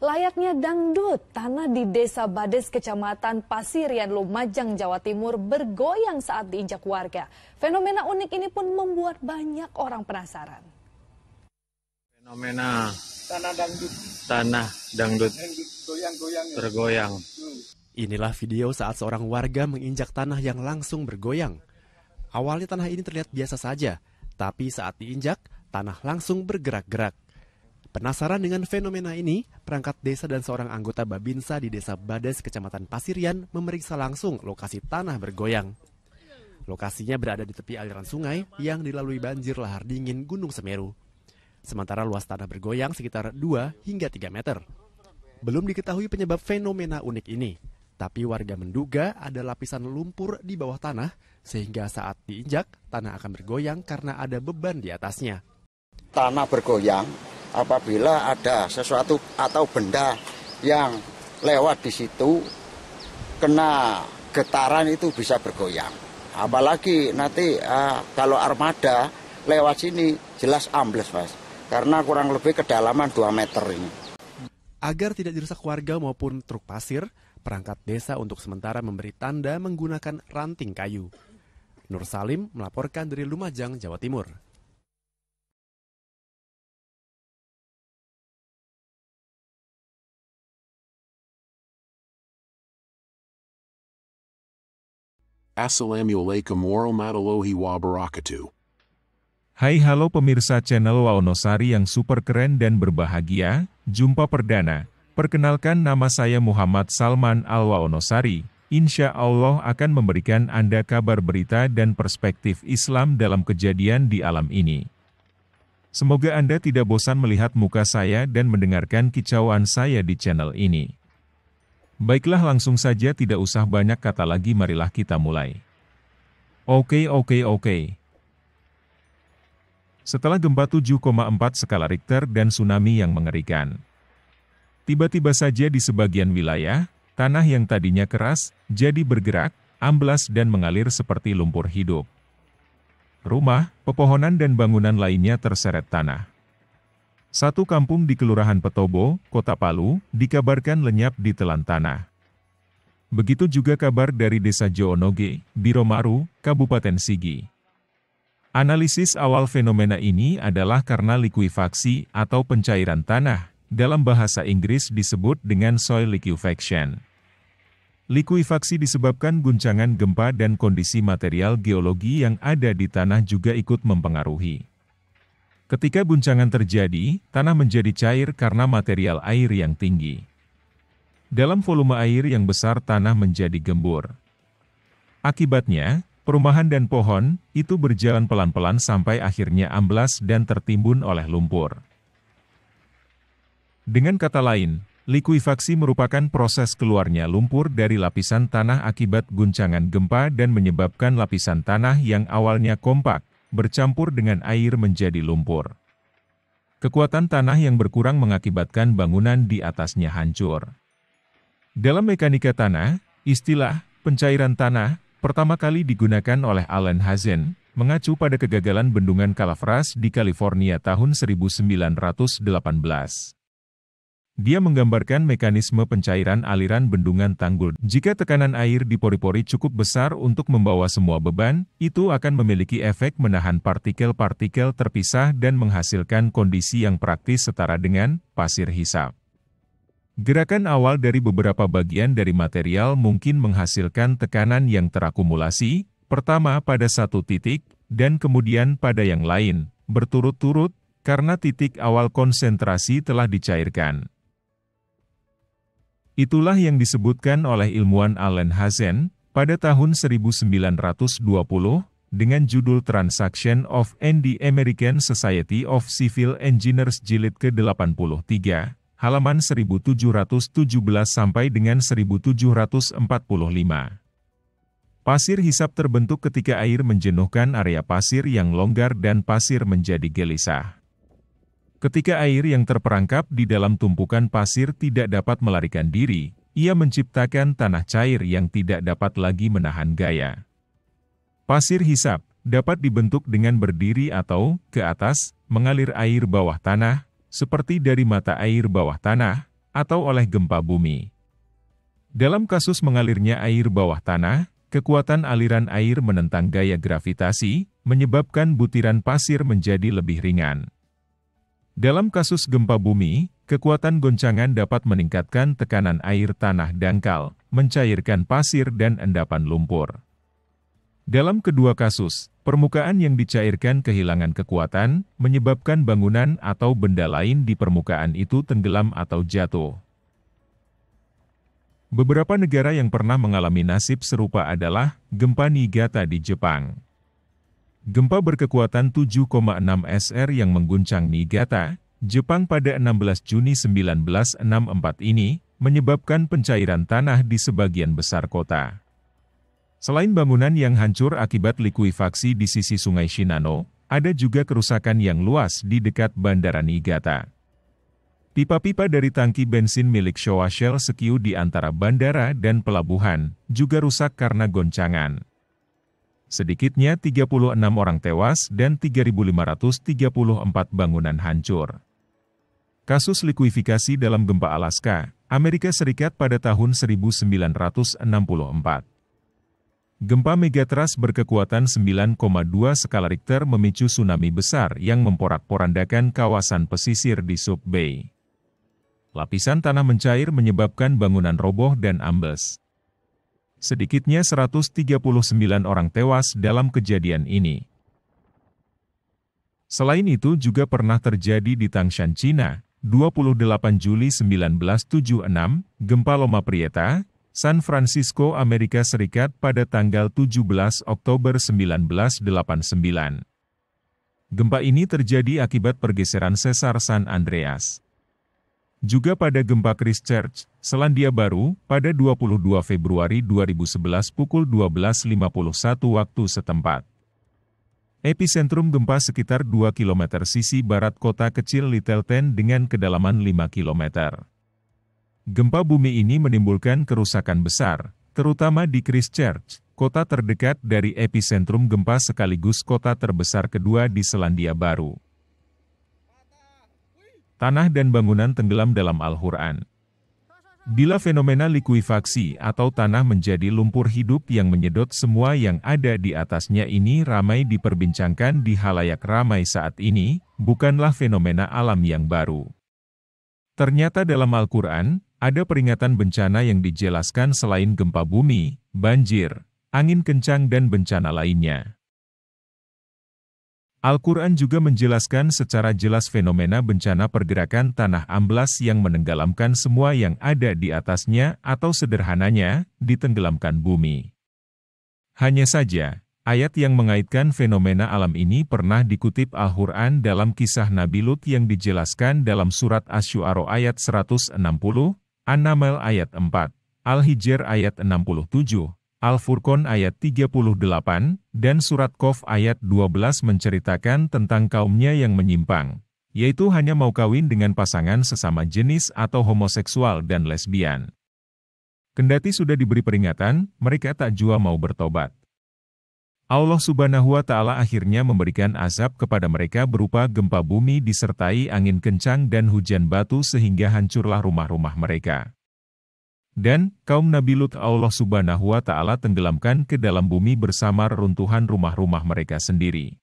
Layaknya dangdut, tanah di Desa Bades, Kecamatan Pasirian, Lumajang, Jawa Timur bergoyang saat diinjak warga. Fenomena unik ini pun membuat banyak orang penasaran. Fenomena tanah dangdut. Tanah dangdut. Goyang-goyang. Ya? Bergoyang. Hmm. Inilah video saat seorang warga menginjak tanah yang langsung bergoyang. Awalnya tanah ini terlihat biasa saja, tapi saat diinjak, tanah langsung bergerak-gerak. Penasaran dengan fenomena ini, perangkat desa dan seorang anggota Babinsa di Desa Bades, Kecamatan Pasirian, memeriksa langsung lokasi tanah bergoyang. Lokasinya berada di tepi aliran sungai yang dilalui banjir lahar dingin Gunung Semeru. Sementara luas tanah bergoyang sekitar 2 hingga 3 meter. Belum diketahui penyebab fenomena unik ini, tapi warga menduga ada lapisan lumpur di bawah tanah sehingga saat diinjak tanah akan bergoyang karena ada beban di atasnya. Tanah bergoyang apabila ada sesuatu atau benda yang lewat di situ kena getaran itu bisa bergoyang. Apalagi nanti uh, kalau armada lewat sini jelas ambles mas, karena kurang lebih kedalaman 2 meter ini. Agar tidak dirusak warga maupun truk pasir, perangkat desa untuk sementara memberi tanda menggunakan ranting kayu. Nur Salim melaporkan dari Lumajang, Jawa Timur. Assalamu alaikum warahmatullahi wabarakatuh. Hai halo pemirsa channel Waonosari yang super keren dan berbahagia, jumpa perdana. Perkenalkan nama saya Muhammad Salman Al-Waonosari. Insya Allah akan memberikan Anda kabar berita dan perspektif Islam dalam kejadian di alam ini. Semoga Anda tidak bosan melihat muka saya dan mendengarkan kicauan saya di channel ini. Baiklah langsung saja tidak usah banyak kata lagi marilah kita mulai. Oke oke oke. Setelah gempa 7,4 skala Richter dan tsunami yang mengerikan. Tiba-tiba saja di sebagian wilayah, tanah yang tadinya keras, jadi bergerak, amblas dan mengalir seperti lumpur hidup. Rumah, pepohonan dan bangunan lainnya terseret tanah. Satu kampung di Kelurahan Petobo, Kota Palu, dikabarkan lenyap di telan tanah. Begitu juga kabar dari Desa Joonoge, Biromaru, Kabupaten Sigi. Analisis awal fenomena ini adalah karena likuifaksi atau pencairan tanah, dalam bahasa Inggris disebut dengan soil liquefaction. Likuifaksi disebabkan guncangan gempa dan kondisi material geologi yang ada di tanah juga ikut mempengaruhi. Ketika guncangan terjadi, tanah menjadi cair karena material air yang tinggi. Dalam volume air yang besar tanah menjadi gembur. Akibatnya, perumahan dan pohon itu berjalan pelan-pelan sampai akhirnya amblas dan tertimbun oleh lumpur. Dengan kata lain, likuifaksi merupakan proses keluarnya lumpur dari lapisan tanah akibat guncangan gempa dan menyebabkan lapisan tanah yang awalnya kompak bercampur dengan air menjadi lumpur. Kekuatan tanah yang berkurang mengakibatkan bangunan di atasnya hancur. Dalam mekanika tanah, istilah pencairan tanah pertama kali digunakan oleh Allen Hazen, mengacu pada kegagalan bendungan Calafras di California tahun 1918. Dia menggambarkan mekanisme pencairan aliran bendungan tanggul. Jika tekanan air di pori-pori cukup besar untuk membawa semua beban, itu akan memiliki efek menahan partikel-partikel terpisah dan menghasilkan kondisi yang praktis setara dengan pasir hisap. Gerakan awal dari beberapa bagian dari material mungkin menghasilkan tekanan yang terakumulasi, pertama pada satu titik, dan kemudian pada yang lain, berturut-turut, karena titik awal konsentrasi telah dicairkan. Itulah yang disebutkan oleh ilmuwan Allen Hazen pada tahun 1920 dengan judul Transaction of the American Society of Civil Engineers jilid ke-83, halaman 1717 sampai dengan 1745. Pasir hisap terbentuk ketika air menjenuhkan area pasir yang longgar dan pasir menjadi gelisah. Ketika air yang terperangkap di dalam tumpukan pasir tidak dapat melarikan diri, ia menciptakan tanah cair yang tidak dapat lagi menahan gaya. Pasir hisap dapat dibentuk dengan berdiri atau ke atas, mengalir air bawah tanah, seperti dari mata air bawah tanah, atau oleh gempa bumi. Dalam kasus mengalirnya air bawah tanah, kekuatan aliran air menentang gaya gravitasi, menyebabkan butiran pasir menjadi lebih ringan. Dalam kasus gempa bumi, kekuatan goncangan dapat meningkatkan tekanan air tanah dangkal, mencairkan pasir dan endapan lumpur. Dalam kedua kasus, permukaan yang dicairkan kehilangan kekuatan, menyebabkan bangunan atau benda lain di permukaan itu tenggelam atau jatuh. Beberapa negara yang pernah mengalami nasib serupa adalah gempa Niigata di Jepang. Gempa berkekuatan 7,6 SR yang mengguncang Niigata, Jepang pada 16 Juni 1964 ini, menyebabkan pencairan tanah di sebagian besar kota. Selain bangunan yang hancur akibat likuifaksi di sisi sungai Shinano, ada juga kerusakan yang luas di dekat Bandara Niigata. Pipa-pipa dari tangki bensin milik Showa Shell sekiu di antara bandara dan pelabuhan, juga rusak karena goncangan. Sedikitnya 36 orang tewas dan 3.534 bangunan hancur. Kasus likuifikasi dalam gempa Alaska, Amerika Serikat pada tahun 1964. Gempa megatrust berkekuatan 9,2 skala Richter memicu tsunami besar yang memporak-porandakan kawasan pesisir di Sub Bay. Lapisan tanah mencair menyebabkan bangunan roboh dan ambles. Sedikitnya 139 orang tewas dalam kejadian ini. Selain itu juga pernah terjadi di Tangshan, China, 28 Juli 1976, gempa Loma Prieta, San Francisco, Amerika Serikat pada tanggal 17 Oktober 1989. Gempa ini terjadi akibat pergeseran sesar San Andreas. Juga pada gempa Christchurch, Selandia Baru, pada 22 Februari 2011 pukul 12.51 waktu setempat. Epicentrum gempa sekitar 2 km sisi barat kota kecil Littleton dengan kedalaman 5 km. Gempa bumi ini menimbulkan kerusakan besar, terutama di Christchurch, kota terdekat dari epicentrum gempa sekaligus kota terbesar kedua di Selandia Baru tanah dan bangunan tenggelam dalam Al-Quran. Bila fenomena likuifaksi atau tanah menjadi lumpur hidup yang menyedot semua yang ada di atasnya ini ramai diperbincangkan di halayak ramai saat ini, bukanlah fenomena alam yang baru. Ternyata dalam Al-Quran, ada peringatan bencana yang dijelaskan selain gempa bumi, banjir, angin kencang dan bencana lainnya. Al-Quran juga menjelaskan secara jelas fenomena bencana pergerakan tanah amblas yang menenggelamkan semua yang ada di atasnya atau sederhananya, ditenggelamkan bumi. Hanya saja, ayat yang mengaitkan fenomena alam ini pernah dikutip Al-Quran dalam kisah Nabi Lut yang dijelaskan dalam surat Asyuaro ayat 160, An-Naml ayat 4, Al-Hijr ayat 67, Al-Furqan ayat 38, dan Surat Qaf ayat 12 menceritakan tentang kaumnya yang menyimpang, yaitu hanya mau kawin dengan pasangan sesama jenis atau homoseksual dan lesbian. Kendati sudah diberi peringatan, mereka tak jua mau bertobat. Allah subhanahu wa ta'ala akhirnya memberikan azab kepada mereka berupa gempa bumi disertai angin kencang dan hujan batu sehingga hancurlah rumah-rumah mereka. Dan, kaum Nabi Lut Allah subhanahu wa ta'ala tenggelamkan ke dalam bumi bersama runtuhan rumah-rumah mereka sendiri.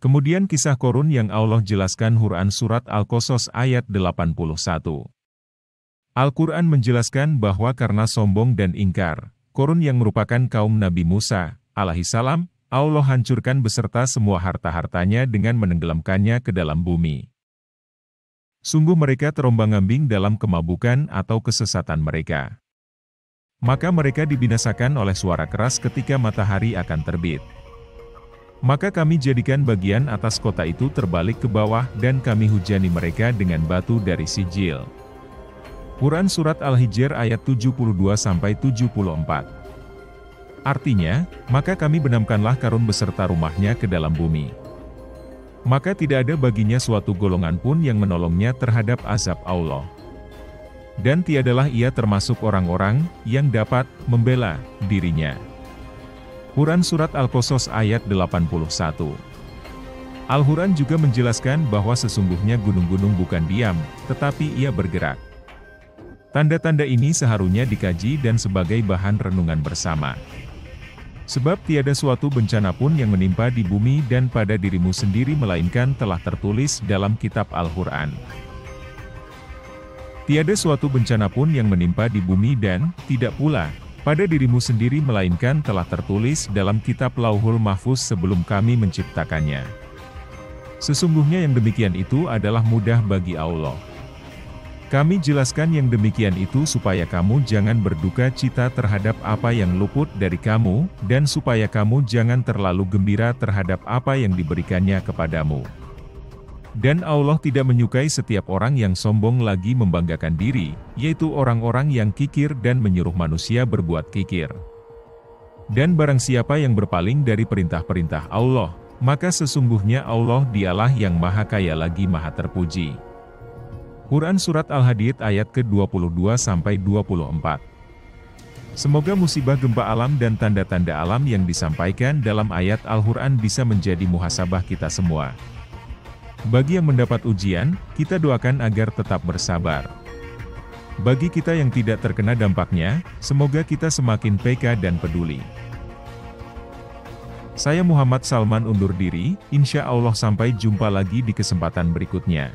Kemudian kisah korun yang Allah jelaskan Quran Surat Al-Qasas ayat 81. Al-Quran menjelaskan bahwa karena sombong dan ingkar, korun yang merupakan kaum Nabi Musa, Salam, Allah hancurkan beserta semua harta-hartanya dengan menenggelamkannya ke dalam bumi. Sungguh mereka terombang-ambing dalam kemabukan atau kesesatan mereka. Maka mereka dibinasakan oleh suara keras ketika matahari akan terbit. Maka kami jadikan bagian atas kota itu terbalik ke bawah dan kami hujani mereka dengan batu dari sijil. Quran Surat Al-Hijr ayat 72-74 Artinya, maka kami benamkanlah karun beserta rumahnya ke dalam bumi maka tidak ada baginya suatu golongan pun yang menolongnya terhadap azab Allah. Dan tiadalah ia termasuk orang-orang yang dapat membela dirinya. Quran Surat Al-Qasas ayat 81 Al-Quran juga menjelaskan bahwa sesungguhnya gunung-gunung bukan diam, tetapi ia bergerak. Tanda-tanda ini seharusnya dikaji dan sebagai bahan renungan bersama. Sebab tiada suatu bencana pun yang menimpa di bumi dan pada dirimu sendiri melainkan telah tertulis dalam kitab Al-Quran. Tiada suatu bencana pun yang menimpa di bumi dan, tidak pula, pada dirimu sendiri melainkan telah tertulis dalam kitab Lauhul Mahfuz sebelum kami menciptakannya. Sesungguhnya yang demikian itu adalah mudah bagi Allah. Kami jelaskan yang demikian itu supaya kamu jangan berduka cita terhadap apa yang luput dari kamu, dan supaya kamu jangan terlalu gembira terhadap apa yang diberikannya kepadamu. Dan Allah tidak menyukai setiap orang yang sombong lagi membanggakan diri, yaitu orang-orang yang kikir dan menyuruh manusia berbuat kikir. Dan barang siapa yang berpaling dari perintah-perintah Allah, maka sesungguhnya Allah dialah yang maha kaya lagi maha terpuji. Quran Surat Al-Hadid ayat ke-22 sampai 24. Semoga musibah gempa alam dan tanda-tanda alam yang disampaikan dalam ayat Al-Quran bisa menjadi muhasabah kita semua. Bagi yang mendapat ujian, kita doakan agar tetap bersabar. Bagi kita yang tidak terkena dampaknya, semoga kita semakin peka dan peduli. Saya Muhammad Salman undur diri, insya Allah sampai jumpa lagi di kesempatan berikutnya.